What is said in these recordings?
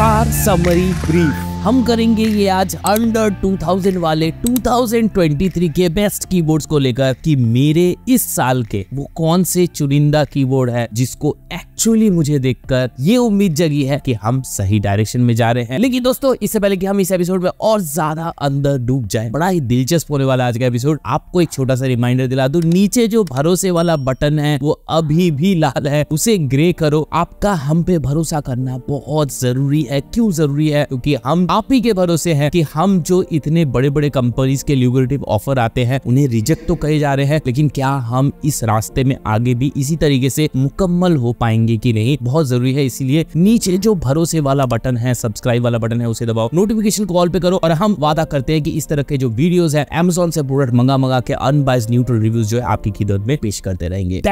SR Summary Brief. हम करेंगे ये आज अंडर 2000 वाले 2023 के बेस्ट कीबोर्ड्स को लेकर कि मेरे इस साल के वो कौन से चुनिंदा कीबोर्ड है जिसको एक्चुअली मुझे देखकर ये उम्मीद जगी है कि हम सही डायरेक्शन में जा रहे हैं लेकिन दोस्तों इससे पहले कि हम इस एपिसोड में और ज्यादा अंदर डूब जाए बड़ा ही दिलचस्प होने वाला आज का एपिसोड आपको एक छोटा सा रिमाइंडर दिला दू नीचे जो भरोसे वाला बटन है वो अभी भी लाल है उसे ग्रे करो आपका हम पे भरोसा करना बहुत जरूरी है क्यों जरूरी है क्योंकि हम आप ही के भरोसे है कि हम जो इतने बड़े बड़े कंपनीज के ल्यूक्रेटिव ऑफर आते हैं उन्हें रिजेक्ट तो कहे जा रहे हैं लेकिन क्या हम इस रास्ते में आगे भी इसी तरीके से मुकम्मल हो पाएंगे कि नहीं बहुत जरूरी है इसीलिए नीचे जो भरोसे वाला बटन है सब्सक्राइब वाला बटन है उसे दबाओ नोटिफिकेशन कॉल पे करो और हम वादा करते हैं कि इस तरह के जो वीडियोस हैं एमेजोन से प्रोडक्ट मंगा मंगा के अनबाइज न्यूट्रल रिव्यूज जो है आपकी खिदत में पेश करते रहेंगे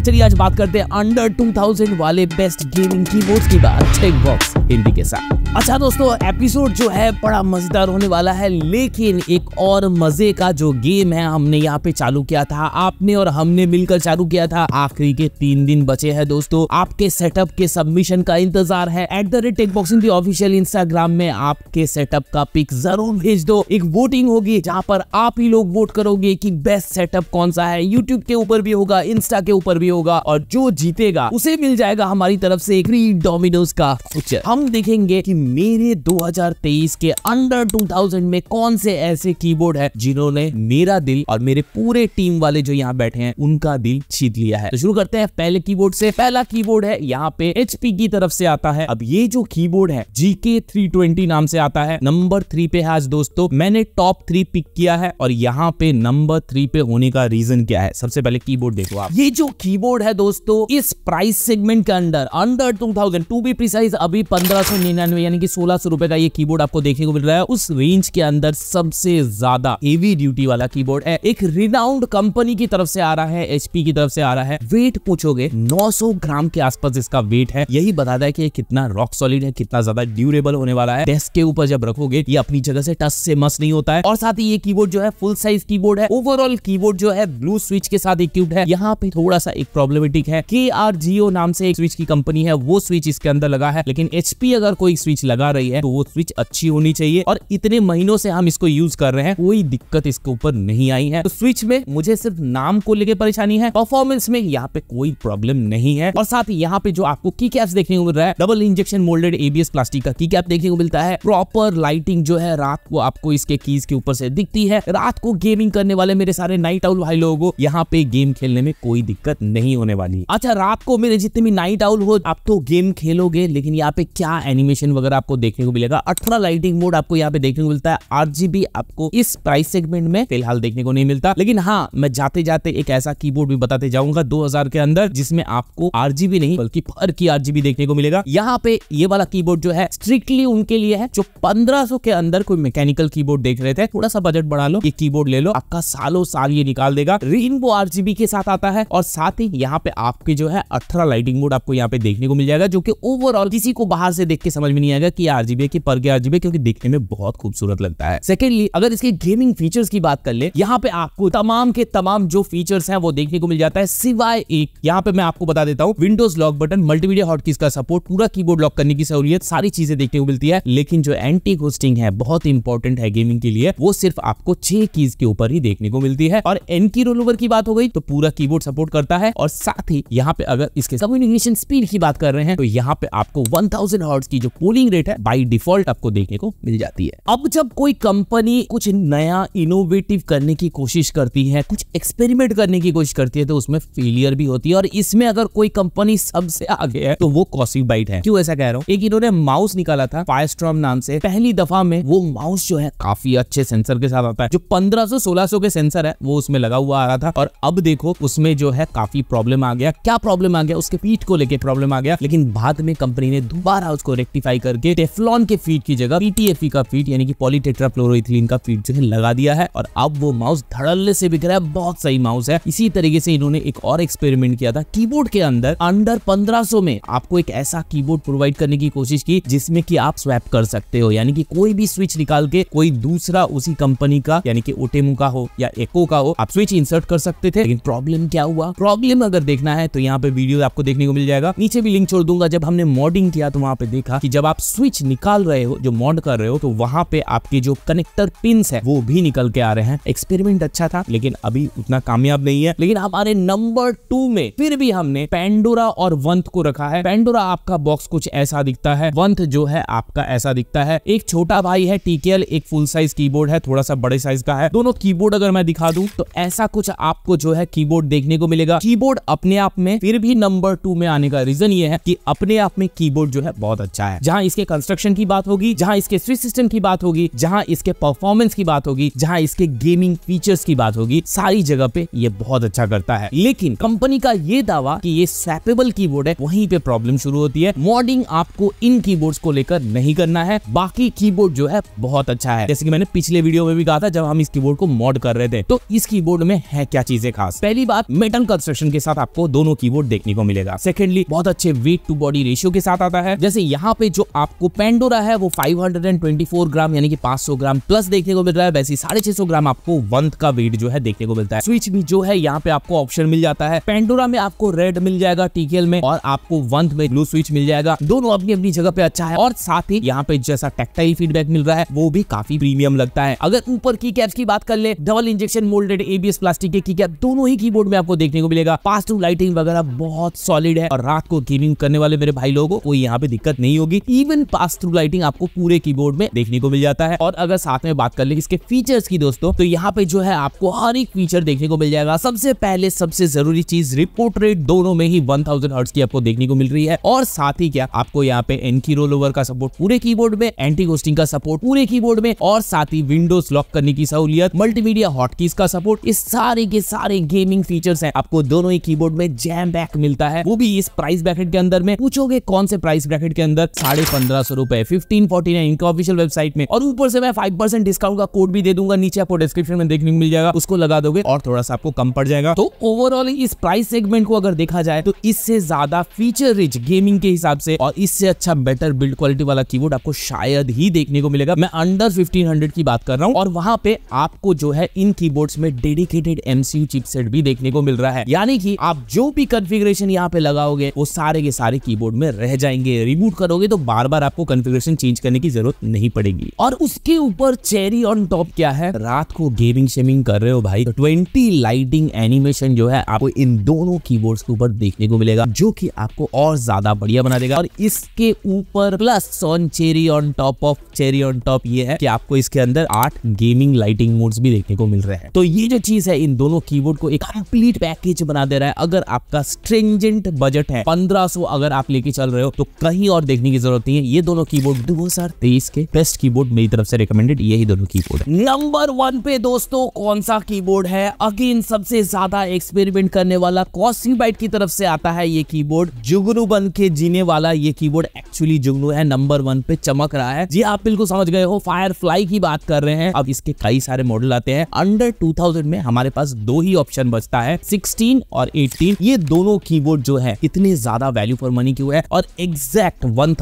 चलिए आज बात करते हैं अंडर टू वाले बेस्ट गेमिंग कीबोर्ड्स की बात हिंदी के साथ अच्छा दोस्तों एपिसोड एपिसोड जो है बड़ा मजेदार होने वाला है लेकिन एक और मजे का जो गेम है हमने यहाँ पे चालू किया था आपने और हमने मिलकर चालू किया था आखिरी के तीन दिन बचे हैं दोस्तों आपके सेटअप के सबमिशन का इंतजार है at the rate techboxing official Instagram में आपके सेटअप का पिक जरूर भेज दो एक वोटिंग होगी जहाँ पर आप ही लोग वोट करोगे की बेस्ट सेटअप कौन सा है यूट्यूब के ऊपर भी होगा इंस्टा के ऊपर भी होगा और जो जीतेगा उसे मिल जाएगा हमारी तरफ से एक डोमिनोज का कुछ हम देखेंगे की मेरे दो हजार 2023 के अंडर 2000 में कौन से ऐसे कीबोर्ड है जिन्होंने मेरा दिल और मेरे पूरे टीम वाले जो यहाँ बैठे हैं उनका दिल छीत लिया है तो शुरू करते हैं पहले कीबोर्ड से पहला कीबोर्ड है यहाँ पे एच की तरफ से आता है अब ये जो कीबोर्ड है जीके थ्री नाम से आता है नंबर थ्री पे है आज दोस्तों मैंने टॉप थ्री पिक किया है और यहाँ पे नंबर थ्री पे होने का रीजन क्या है सबसे पहले कीबोर्ड देखो आप ये जो कीबोर्ड है दोस्तों इस प्राइस सेगमेंट के अंदर under two thousand to be precise अभी पंद्रह सौ निन्यानवे यानी कि सोलह सौ रुपए का ये कीबोर्ड आपको देखने को मिल रहा है उस रेंज के अंदर सबसे ज्यादा एवी ड्यूटी वाला कीबोर्ड है एक रिनाउंड कंपनी की तरफ से आ रहा है एचपी की तरफ से आ रहा है वेट पूछोगे 900 ग्राम के आसपास इसका वेट है यही बताता है कि कितना रॉक सॉलिड है कितना ज्यादा ड्यूरेबल होने वाला है डेस्क के ऊपर जब रखोगे ये अपनी जगह से टच से मस नहीं होता है और साथ ही ये कीबोर्ड जो है फुल साइज कीबोर्ड है ओवरऑल कीबोर्ड जो है ब्लू स्विच के साथ इक्विप्ड है यहाँ पे थोड़ा सा एक प्रॉब्लमेटिक है के आर जियो नाम से एक स्विच की कंपनी है वो स्विच इसके अंदर लगा है लेकिन एचपी अगर कोई स्विच लगा रही है तो वो स्विच पिच अच्छी होनी चाहिए और इतने महीनों से हम इसको यूज कर रहे हैं कोई दिक्कत इसके ऊपर नहीं आई है तो स्विच में मुझे सिर्फ नाम को लेकर परेशानी है परफॉर्मेंस में यहाँ पे कोई प्रॉब्लम नहीं है और साथ ही यहाँ पे जो आपको की कैप्स देखने को मिल रहा है double injection moulded ABS plastic का की कैप देखने को मिलता है प्रॉपर लाइटिंग जो है रात को आपको इसके कीज के ऊपर से दिखती है रात को गेमिंग करने वाले मेरे सारे नाइट आउल भाई लोगों को यहाँ पे गेम खेलने में कोई दिक्कत नहीं होने वाली अच्छा रात को मेरे जितने भी नाइट आउल हो आप तो गेम खेलोगे लेकिन यहाँ पे क्या एनिमेशन वगैरह आपको देखने को मिलेगा अठारह लाइटिंग मोड आपको यहाँ पे देखने को मिलता है आठ आपको इस प्राइस सेगमेंट में फिलहाल देखने को नहीं मिलता लेकिन हाँ मैं जाते जाते एक ऐसा कीबोर्ड भी बताते जाऊंगा दो के अंदर जिसमें आपको आरजीबी नहीं बल्कि फर की आरजीबी देखने को मिलेगा यहाँ पे ये वाला कीबोर्ड जो है स्ट्रिक्टली उनके लिए है जो 1500 के अंदर कोई मैकेनिकल कीबोर्ड देख रहे थे थोड़ा सा बजट बढ़ा लो ये कीबोर्ड ले लो आपका सालों साल ये निकाल देगा रेनबो आरजीबी के साथ आता है और साथ ही यहाँ पे आपके जो है अठारह लाइटिंग मोड आपको यहाँ पे देखने को मिल जाएगा जो की ओवरऑल किसी को बाहर से देख के समझ में नहीं आएगा की आरजीबी की वर्ग आरजीबी क्योंकि दिखने में बहुत खूबसूरत लगता है सेकेंडली अगर इसके गेमिंग फीचर्स की बात कर ले यहाँ पे आपको तमाम के तमाम जो फीचर्स है वो देखने को मिल जाता है सिवाय एक यहाँ पे मैं आपको बता देता हूँ Windows lock button multimedia hotkeys का सपोर्ट पूरा की लॉक करने की सहूलियत सारी चीजें देखने को मिलती है लेकिन जो एंटी होस्टिंग है बहुत इंपॉर्टेंट है गेमिंग के लिए वो सिर्फ आपको छह कीज के ऊपर ही देखने को मिलती है और एन की रोल ओवर की बात हो गई तो पूरा कीबोर्ड सपोर्ट करता है और साथ ही यहाँ पे अगर इसके कम्युनिकेशन स्पीड की बात कर रहे हैं तो यहाँ पे आपको 1000 हॉर्ट्स की जो कूलिंग रेट है बाई डिफॉल्ट रिजल्ट आपको देखने को मिल जाती है अब जब कोई कंपनी कुछ नया इनोवेटिव करने की कोशिश करती है कुछ एक्सपेरिमेंट करने की कोशिश करती है तो उसमें फेलियर भी होती है और इसमें अगर कोई कंपनी सबसे आगे है तो वो कॉसिक बाइट है क्यों ऐसा कह रहा हूँ एक इन्होंने माउस निकाला था फायर नाम से पहली दफा में वो माउस जो है काफी अच्छे सेंसर के साथ आता है जो पंद्रह 1600 के सेंसर है वो उसमें लगा हुआ आ रहा था और अब देखो उसमें जो है काफी प्रॉब्लम आ गया क्या प्रॉब्लम आ गया उसके पीठ को लेके प्रॉब्लम आ गया लेकिन बाद में कंपनी ने दोबारा उसको रेक्टिफाई करके टेफलॉन के फीट की जगह पीटीएफई का फीट यानी कि पॉलीटेट्रा पॉलीटेट्राफ्लोरोथिलीन का फीट जो है लगा दिया है और अब वो माउस धड़ल्ले से बिक रहा है बहुत सही माउस है इसी तरीके से इन्होंने एक और एक्सपेरिमेंट किया था कीबोर्ड के अंदर अंडर पंद्रह में आपको एक ऐसा कीबोर्ड प्रोवाइड करने की कोशिश की जिसमें कि आप स्वैप कर सकते हो यानी कि कोई भी स्विच निकाल के कोई दूसरा उसी कंपनी का यानी कि ओटेमो का हो या एको का हो आप स्विच इंसर्ट कर सकते थे लेकिन प्रॉब्लम क्या हुआ प्रॉब्लम अगर देखना है तो यहाँ पे वीडियो आपको देखने को मिल जाएगा नीचे भी लिंक छोड़ दूंगा जब हमने मॉडिंग किया तो वहां पे देखा कि जब आप स्विच निकाल रहे रहे हो जो मॉड कर रहे हो तो वहां पे आपके जो कनेक्टर पिन है वो भी निकल के आ रहे हैं एक्सपेरिमेंट अच्छा था लेकिन अभी उतना कामयाब नहीं है लेकिन हमारे नंबर टू में फिर भी हमने पेंडोरा और वंथ को रखा है पेंडोरा आपका बॉक्स कुछ ऐसा दिखता है वंथ जो है आपका ऐसा दिखता है एक छोटा भाई है टीकेएल एक फुल साइज कीबोर्ड है थोड़ा सा बड़े साइज का है दोनों कीबोर्ड अगर मैं दिखा दूं तो ऐसा कुछ आपको जो है कीबोर्ड देखने को मिलेगा कीबोर्ड अपने आप में फिर भी नंबर टू में आने का रीजन ये है कि अपने आप में कीबोर्ड जो है बहुत अच्छा है जहां इसके कंस्ट्रक्शन की बात हो होगी जहाँ इसके स्विच सिस्टम की बात होगी जहाँ इसके परफॉर्मेंस की बात होगी जहाँ इसके गेमिंग फीचर्स की बात होगी सारी जगह पे ये बहुत अच्छा करता है लेकिन कंपनी का ये दावा कि ये स्वैपेबल कीबोर्ड है वहीं पे प्रॉब्लम शुरू होती है मॉडिंग आपको इन कीबोर्ड्स को लेकर नहीं करना है बाकी कीबोर्ड जो है बहुत अच्छा है जैसे कि मैंने पिछले वीडियो में भी कहा था जब हम इस कीबोर्ड को मॉड कर रहे थे तो इस कीबोर्ड में है क्या चीजें खास पहली बात मेटल कंस्ट्रक्शन के साथ आपको दोनों कीबोर्ड देखने को मिलेगा सेकेंडली बहुत अच्छे वेट टू बॉडी रेशियो के साथ आता है जैसे यहाँ पे जो आपको पेंडोरा है वो 524 ग्राम यानी कि 500 ग्राम प्लस देखने को मिल रहा है वैसे साढ़े छह ग्राम आपको वंथ का वेट जो है देखने को मिलता है स्विच भी जो है यहाँ पे आपको ऑप्शन मिल जाता है पेंडोरा में आपको रेड मिल जाएगा टीकेल में और आपको वंथ में ब्लू स्विच मिल जाएगा दोनों अपनी अपनी जगह पे अच्छा है और साथ ही यहाँ पे जैसा टेक्टाइल फीडबैक मिल रहा है वो भी काफी प्रीमियम लगता है अगर ऊपर की कैप्स की बात कर ले double injection moulded ABS plastic के की कैप दोनों ही कीबोर्ड में आपको देखने को मिलेगा पास टू लाइटिंग वगैरह बहुत सॉलिड है और रात को गेमिंग करने वाले मेरे भाई लोगों को यहाँ पे दिक्कत नहीं होगी इवन पास थ्रू लाइटिंग आपको पूरे कीबोर्ड में देखने को मिल जाता है और अगर साथ में बात कर ले इसके फीचर्स की दोस्तों तो यहाँ पे जो है आपको हर एक फीचर देखने को मिल जाएगा सबसे पहले सबसे जरूरी चीज रिपोर्ट रेट दोनों में ही वन थाउजेंड की आपको देखने को मिल रही है और साथ ही क्या आपको यहाँ पे एनकी रोल ओवर का सपोर्ट पूरे बोर्ड में एंटी गोस्टिंग का सपोर्ट पूरे बोर्ड में और साथ ही विंडोज लॉक करने की सहूलियत मल्टीमीडिया हॉटकीज का सपोर्ट इस सारे के सारे गेमिंग फीचर्स हैं आपको दोनों ही कीबोर्ड में जैम बैक मिलता है वो भी इस प्राइस ब्रैकेट के अंदर में पूछोगे कौन से प्राइस ब्रैकेट के अंदर साढ़े पंद्रह सौ रुपए फिफ्टीन लिंक फोर्टी नाइन इनका ऑफिशियल वेबसाइट में और ऊपर से मैं फाइव परसेंट डिस्काउंट का कोड भी दे दूंगा नीचे आपको डिस्क्रिप्शन में देखने को मिल जाएगा उसको लगा दोगे और थोड़ा सा आपको कम पड़ जाएगा तो ओवरऑल इस प्राइस सेगमेंट को अगर देखा जाए तो इससे ज्यादा फीचर रिच गेमिंग के हिसाब से और इससे अच्छा बेटर बिल्ड क्वालिटी वाला की आपको शायद ही देखने को मिलेगा मैं अंडर फिफ्टीन की बात कर रहा हूँ और वहाँ पे आपको जो है इन की में डेडिकेटेड एमसीयू चिपसेट भी देखने को मिल रहा है यानी कि आप जो भी कन्फिग्रेशन यहाँ पे लगाओगे वो सारे के सारे की में रह जाएंगे रिमूट करोगे तो बार बार आपको कन्फिग्रेशन चेंज चेंज करने की जरूरत नहीं पड़ेगी और उसके ऊपर चेरी ऑन टॉप क्या है रात को गेमिंग शेमिंग कर रहे हो भाई तो ट्वेंटी लाइटिंग एनिमेशन जो है आपको इन दोनों की के ऊपर देखने को मिलेगा जो की आपको और ज्यादा बढ़िया बना देगा और इसके ऊपर plus on cherry on top of cherry on top ये है कि आपको इसके अंदर आठ गेमिंग लाइटिंग मोड्स भी देखने को मिल रहे हैं तो ये जो चीज है इन दोनों कीबोर्ड को एक कंप्लीट पैकेज बना दे रहा है अगर आपका स्ट्रिंजेंट बजट है 1500 अगर आप लेके चल रहे हो तो कहीं और देखने की जरूरत नहीं है ये दोनों कीबोर्ड 2023 के बेस्ट कीबोर्ड मेरी तरफ से रिकमेंडेड यही दोनों कीबोर्ड है नंबर वन पे दोस्तों कौन सा कीबोर्ड है अगेन सबसे ज्यादा एक्सपेरिमेंट करने वाला कॉस्मी बाइट की तरफ से आता है ये कीबोर्ड जुगनू बन के जीने वाला ये कीबोर्ड एक्चुअली जुगनू है नंबर वन पे चमक रहा है जी आप बिल्कुल समझ गए हो फायरफ्लाई की बात कर रहे हैं अब इसके कई सारे मॉडल आते हैं अंडर टू में हमारे पास दो ही ऑप्शन बचता है सिक्सटीन और एटीन ये दोनों कीबोर्ड जो है इतने ज्यादा वैल्यू फॉर मनी क्यों है और एग्जैक्ट वन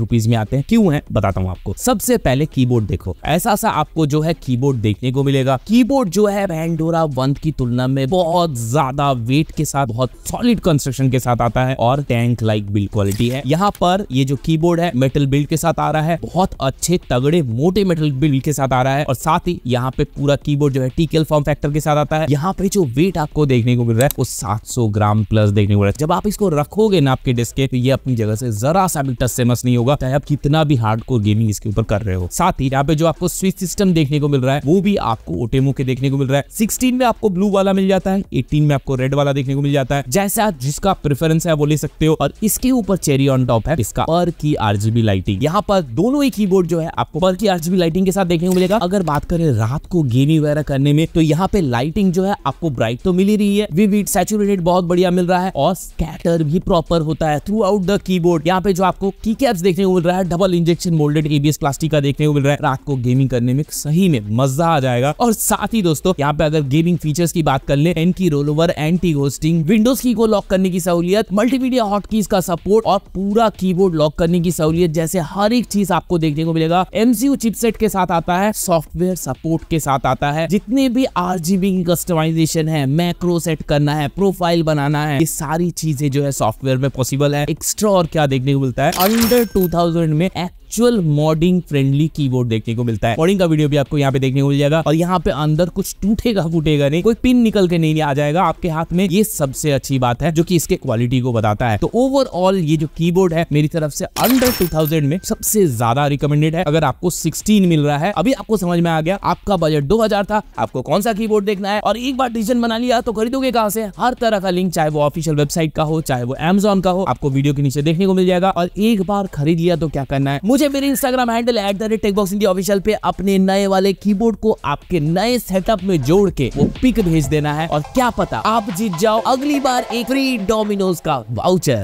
रुपीज में आते हैं क्यों है बताता हूँ आपको सबसे पहले कीबोर्ड देखो ऐसा सा आपको जो है कीबोर्ड देखने को मिलेगा कीबोर्ड जो है पेंडोरा वन की तुलना में बहुत ज्यादा वेट के साथ बहुत सॉलिड कंस्ट्रक्शन के साथ आता है और टैंक लाइक बिल्ड क्वालिटी है यहाँ पर ये जो कीबोर्ड है मेटल बिल्ड के साथ आ रहा है बहुत अच्छे तगड़े मोटे मेटल बिल्ड के साथ आ रहा है और साथ ही यहाँ पे पूरा कीबोर्ड जो है टीकेल फॉर्म फैक्टर के साथ आता है यहाँ पे जो वेट आपको देखने को मिल रहा है वो सात ग्राम प्लस देखने को मिल रहा है जब आप इसको रखोगे ना आपके डिस्क के तो ये अपनी जगह से जरा सा भी टच से मस नहीं होगा होगा चाहे आप कितना भी हार्ड कोर गेमिंग इसके ऊपर कर रहे हो साथ ही यहाँ पे जो आपको स्विच सिस्टम देखने को मिल रहा है वो भी आपको ओटेमो के देखने को मिल रहा है सिक्सटीन में आपको ब्लू वाला मिल जाता है एटीन में आपको रेड वाला देखने को मिल जाता है जैसा जिसका प्रेफरेंस है वो ले सकते हो और इसके ऊपर चेरी ऑन टॉप है इसका पर की आरजीबी लाइटिंग यहाँ पर दोनों ही कीबोर्ड जो है आपको पर की आरजीबी लाइटिंग के साथ देखने को मिलेगा अगर बात करें रात को गेमिंग वगैरह करने में तो यहाँ पे लाइटिंग जो है आपको ब्राइट तो मिल ही रही है विविड सैचुरेटेड बहुत बढ़िया मिल रहा है और स्कैटर भी प्रॉपर होता है थ्रू आउट द कीबोर्ड यहाँ पे जो आपको की कैप्स देखने देखने को मिल रहा है double injection moulded ABS plastic का देखने को मिल रहा है रात को गेमिंग करने में सही में मजा आ जाएगा और साथ ही दोस्तों यहाँ पे अगर गेमिंग फीचर्स की बात कर ले anti roll over anti ghosting Windows key को लॉक करने की सहूलियत मल्टीमीडिया हॉटकीज का सपोर्ट और पूरा कीबोर्ड लॉक करने की सहूलियत जैसे हर एक चीज आपको देखने को मिलेगा एमसीयू चिपसेट के साथ आता है सॉफ्टवेयर सपोर्ट के साथ आता है जितने भी आरजीबी की कस्टमाइजेशन है मैक्रो सेट करना है प्रोफाइल बनाना है ये सारी चीजें जो है सॉफ्टवेयर में पॉसिबल है एक्स्ट्रा और क्या देखने को मिलता है अंडर टू थाउजेंड में एक्चुअल मॉडिंग फ्रेंडली कीबोर्ड देखने को मिलता है मॉडिंग का वीडियो भी आपको यहाँ पे देखने को मिल जाएगा और यहाँ पे अंदर कुछ टूटेगा फूटेगा नहीं कोई पिन निकल के नहीं आ जाएगा आपके हाथ में ये सबसे अच्छी बात है जो की इसके क्वालिटी को बताता है तो ओवरऑल ये जो की है मेरी तरफ से अंडर टू में सबसे ज्यादा रिकमेंडेड है अगर आपको सिक्सटीन मिल रहा है अभी आपको समझ में आ गया आपका बजट दो था आपको कौन सा की देखना है और एक बार डिसीजन बना लिया तो खरीदोगे कहाँ से हर तरह का लिंक चाहे वो ऑफिशियल वेबसाइट का हो चाहे वो एमेजोन का हो आपको वीडियो के नीचे देखने को मिल जाएगा और एक बार खरीद लिया तो क्या करना है मुझे मुझे मेरे Instagram handle at the rate techbox India official पे अपने नए वाले कीबोर्ड को आपके नए सेटअप में जोड़ के वो पिक भेज देना है और क्या पता आप जीत जाओ अगली बार एक फ्री डोमिनोज का वाउचर